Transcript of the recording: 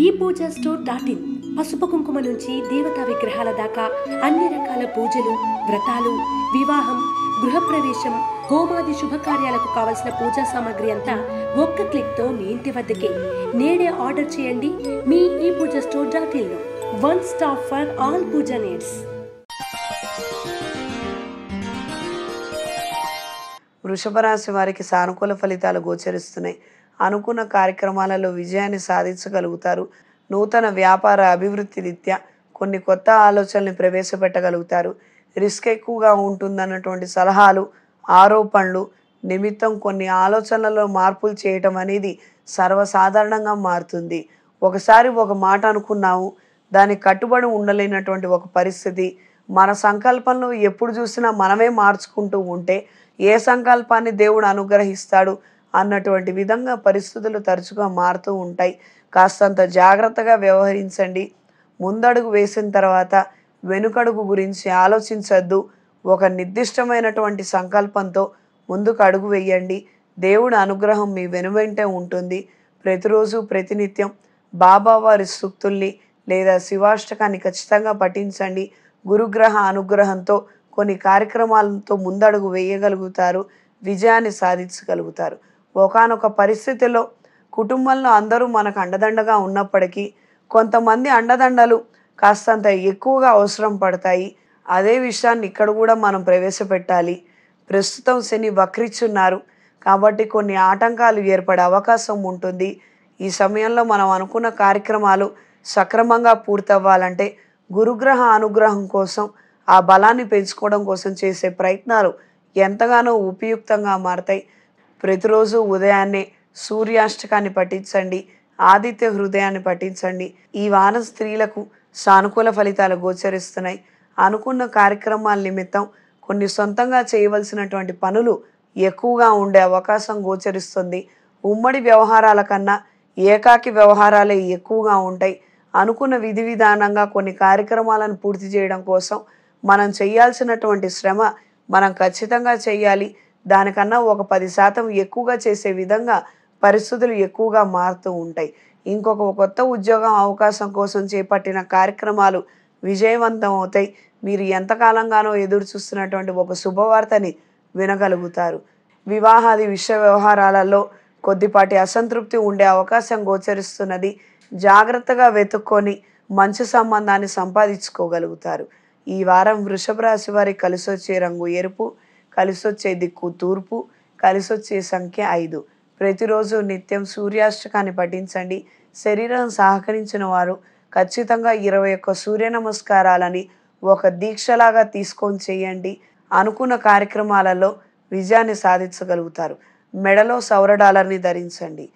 ఈ Pooja store dot in పసుపు కుంకుమ నుంచి దేవతా విగ్రహాల దాకా అన్ని రకాల పూజలు వ్రతాలు వివాహం గృహప్రవేశం హోమాది శుభకార్యాలకు కావలసిన పూజా సామాగ్రి అంతా ఒక్క క్లిక్తో మీ ఇంటి వద్దకే నేడే ఆర్డర్ చేయండి మీ ఈ పూజ స్టోర్ డాట్ ఇన్లో one stop for all puja needs వృషభ రాశి వారికి సానుకూల ఫలితాలు గోచరిస్తున్నాయి అనుకున్న కార్యక్రమాలలో విజయాన్ని సాధించగలుగుతారు నూతన వ్యాపార అభివృద్ధి రీత్యా కొన్ని కొత్త ఆలోచనల్ని ప్రవేశపెట్టగలుగుతారు రిస్క్ ఎక్కువగా ఉంటుందన్నటువంటి సలహాలు ఆరోపణలు నిమిత్తం కొన్ని ఆలోచనలలో మార్పులు చేయటం అనేది సర్వసాధారణంగా మారుతుంది ఒకసారి ఒక మాట అనుకున్నాము దాని కట్టుబడి ఉండలేనటువంటి ఒక పరిస్థితి మన సంకల్పంలో ఎప్పుడు చూసినా మనమే మార్చుకుంటూ ఉంటే ఏ సంకల్పాన్ని దేవుడు అనుగ్రహిస్తాడు అన్నటువంటి విధంగా పరిస్థితులు తరచుగా మారుతూ ఉంటాయి కాస్తంత జాగ్రత్తగా వ్యవహరించండి ముందడుగు వేసిన తర్వాత వెనుకడుగు గురించి ఆలోచించద్దు ఒక నిర్దిష్టమైనటువంటి సంకల్పంతో ముందుకు అడుగు వేయండి దేవుడి అనుగ్రహం మీ వెనువెంటే ఉంటుంది ప్రతిరోజు ప్రతినిత్యం బాబావారి సూక్తుల్ని లేదా శివాష్టకాన్ని ఖచ్చితంగా పఠించండి గురుగ్రహ అనుగ్రహంతో కొన్ని కార్యక్రమాలతో ముందడుగు వేయగలుగుతారు విజయాన్ని సాధించగలుగుతారు ఒకనొక పరిస్థితిలో కుటుంబంలో అందరూ మనకు అండదండగా ఉన్నప్పటికీ కొంతమంది అండదండలు కాస్తంత ఎక్కువగా అవసరం పడతాయి అదే విషయాన్ని ఇక్కడ కూడా మనం ప్రవేశపెట్టాలి ప్రస్తుతం శని వక్రిచ్చున్నారు కాబట్టి కొన్ని ఆటంకాలు ఏర్పడే అవకాశం ఉంటుంది ఈ సమయంలో మనం అనుకున్న కార్యక్రమాలు సక్రమంగా పూర్తవ్వాలంటే గురుగ్రహ అనుగ్రహం కోసం ఆ బలాన్ని పెంచుకోవడం కోసం చేసే ప్రయత్నాలు ఎంతగానో ఉపయుక్తంగా మారతాయి ప్రతిరోజు ఉదయాన్నే సూర్యాష్టకాన్ని పఠించండి ఆదిత్య హృదయాన్ని పఠించండి ఈ వారం స్త్రీలకు సానుకూల ఫలితాలు గోచరిస్తున్నాయి అనుకున్న కార్యక్రమాల నిమిత్తం కొన్ని సొంతంగా చేయవలసినటువంటి పనులు ఎక్కువగా ఉండే అవకాశం గోచరిస్తుంది ఉమ్మడి వ్యవహారాల కన్నా ఏకాకి వ్యవహారాలే ఎక్కువగా ఉంటాయి అనుకున్న విధి విధానంగా కొన్ని కార్యక్రమాలను పూర్తి చేయడం కోసం మనం చేయాల్సినటువంటి శ్రమ మనం ఖచ్చితంగా చేయాలి దానికన్నా ఒక పది శాతం ఎక్కువగా చేసే విధంగా పరిస్థితులు ఎక్కువగా మారుతూ ఉంటాయి ఇంకొక కొత్త ఉద్యోగం అవకాశం కోసం చేపట్టిన కార్యక్రమాలు విజయవంతం అవుతాయి మీరు ఎంతకాలంగానో ఎదురు చూస్తున్నటువంటి ఒక శుభవార్తని వినగలుగుతారు వివాహాది విశ్వ వ్యవహారాలలో కొద్దిపాటి అసంతృప్తి ఉండే అవకాశం గోచరిస్తున్నది జాగ్రత్తగా వెతుక్కొని మంచి సంబంధాన్ని సంపాదించుకోగలుగుతారు ఈ వారం వృషభ రాశి వారి కలిసొచ్చే రంగు ఎరుపు కలిసొచ్చే దిక్కు తూర్పు కలిసొచ్చే సంఖ్య ఐదు ప్రతిరోజు నిత్యం సూర్యాష్టకాన్ని పఠించండి శరీరం సహకరించిన వారు ఖచ్చితంగా ఇరవై ఒక్క సూర్య నమస్కారాలని ఒక దీక్షలాగా తీసుకొని చేయండి అనుకున్న కార్యక్రమాలలో విజయాన్ని సాధించగలుగుతారు మెడలో సౌరడాలర్ని డాలర్ని ధరించండి